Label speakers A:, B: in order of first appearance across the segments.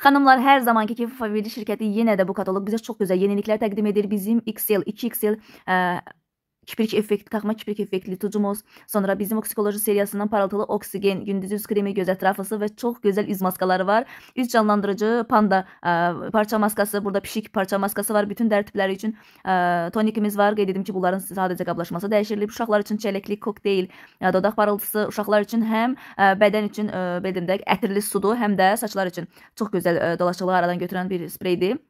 A: Xanımlar, hər zamanki kimi Favori şirkəti yenə də bu kataloq bizə çox gözəl yeniliklər təqdim edir. Bizim XL, 2XL ə, e, Kiprik effekti, taxma kiprik effektli tucumuz, sonra bizim oksikoloji seriyasından parıltılı oksigen, gündüz üz kremi, göz ətrafısı və çox gözəl üz maskaları var. Üz canlandırıcı panda ə, parça maskası, burada pişik parça maskası var. Bütün dərd tipləri üçün ə, tonikimiz var. Qeyd etdim ki, bunların sadəcə qablaşması dəyişirilib. Uşaqlar üçün çələkli kokteyl, ə, dodaq parıltısı uşaqlar üçün həm ə, bədən üçün ə, belə deyim də ətirli sudur, həm də saçlar üçün çox gözəl ə, dolaşıqlığı aradan götürən bir spreydir.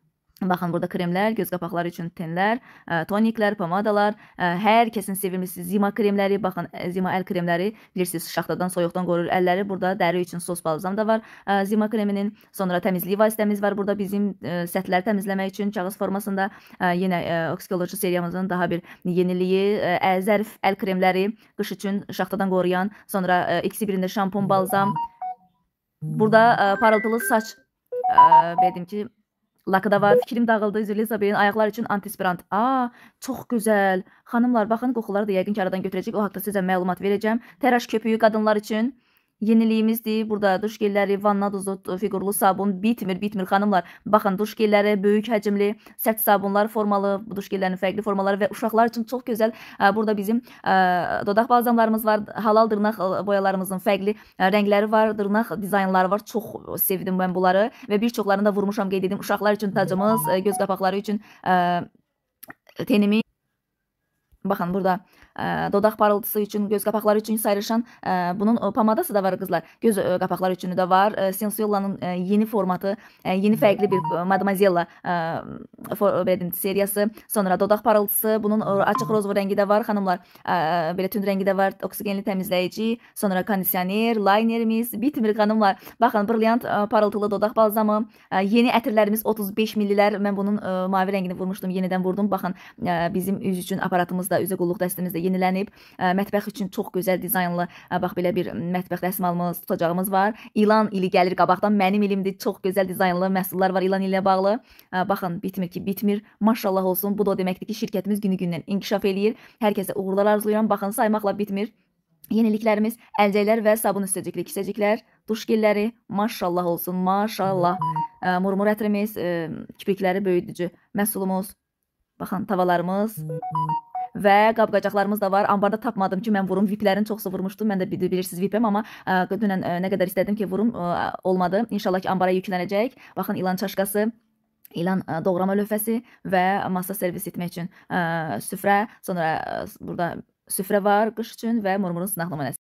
A: Baxın, burada kremlər, göz qapaqları üçün tenlər, ə, toniklər, pomadalar, ə, hər kəsin sevimlisi zima kremləri, baxın, zima əl kremləri, bilirsiniz, şaxtadan, soyuqdan qoruyur əlləri. Burada dəri üçün sos balzam da var. Ə, zima kreminin, sonra təmizlik vasitəmiz var. Burada bizim ə, səthləri təmizləmək üçün kağız formasında ə, yenə oksikoloji seriyamızın daha bir yeniliyi, ə, zərif əl kremləri, qış üçün şaxtadan qoruyan, sonra ə, ikisi birində şampun, balzam. Burada ə, parıltılı saç, ə, dedim ki, Lakada var, fikrim dağıldı, Zelizabeyin ayaqlar üçün antispirant. A, çox gözəl. Xanımlar, baxın, qoxuları da yəqin ki, aradan götürəcək. O haqda sizə məlumat verəcəm. Təraş köpüyü qadınlar üçün Yeniliyimizdir. Burada duşgilləri, vanna duzu, fiqurlu sabun bitmir, bitmir xanımlar. Baxın, duşgilləri böyük həcmli, sərt sabunlar formalı, duşgillərin fərqli formaları və uşaqlar üçün çox gözəl. E, burada bizim e, dodaq balzamlarımız var, halal dırnaq e, boyalarımızın fərqli rəngləri var, dırnaq dizaynları var. Çox sevdim mən bunları və bir çoxlarını da vurmuşam qeyd edim. Uşaqlar üçün tacımız, göz qapaqları üçün tenimi Baxın, burada dodaq parıltısı üçün, göz qapaqları üçün sayrışan bunun pomadası da var qızlar. Göz qapaqları üçün də var. Sensuella'nın yeni formatı, э, yeni fərqli bir Mademoiselle belə seriyası, sonra dodaq parıltısı, bunun açıq rozov rəngi də var xanımlar. Belə tünd rəngi də var, oksigenli təmizləyici, sonra kondisioner, laynerimiz bitmir xanımlar. Baxın, brilliant parıltılı dodaq balzamı, yeni ətirlərimiz 35 millilər. Mən bunun mavi rəngini vurmuşdum, yenidən vurdum. Baxın, bizim üz üçün aparatımızda, üzə qulluq dəstimizdə yenilənib. Mətbəx üçün çox gözəl dizaynlı bax belə bir mətbəx dəsmalımız, tutacağımız var. İlan ili gəlir qabaqdan. Mənim ilimdir. Çox gözəl dizaynlı məhsullar var ilan ilə bağlı. Baxın, bitmir ki, bitmir. Maşallah olsun. Bu da o deməkdir ki, şirkətimiz günü-gündən inkişaf eləyir. Hər kəsə uğurlar arzulayıram. Baxın, saymaqla bitmir. Yeniliklərimiz əlcəklər və sabun üstəcikli kisəciklər, duşgilləri, maşallah olsun, maşallah. Murmur ətrimiz, kiprikləri böyüdücü məhsulumuz. Baxın, tavalarımız və qab-qacaqlarımız da var. Ambarda tapmadım ki, mən vurum. VIP-lərin çoxsu vurmuşdu. Mən də bilirsiniz VIP-im, amma ə, dünən ə, nə qədər istədim ki, vurum ə, olmadı. İnşallah ki, ambara yüklənəcək. Baxın ilan çaşkası ilan doğrama lövhəsi və masa servis etmək üçün ə, süfrə, sonra ə, burada süfrə var qış üçün və murmurun sınaq nümunəsi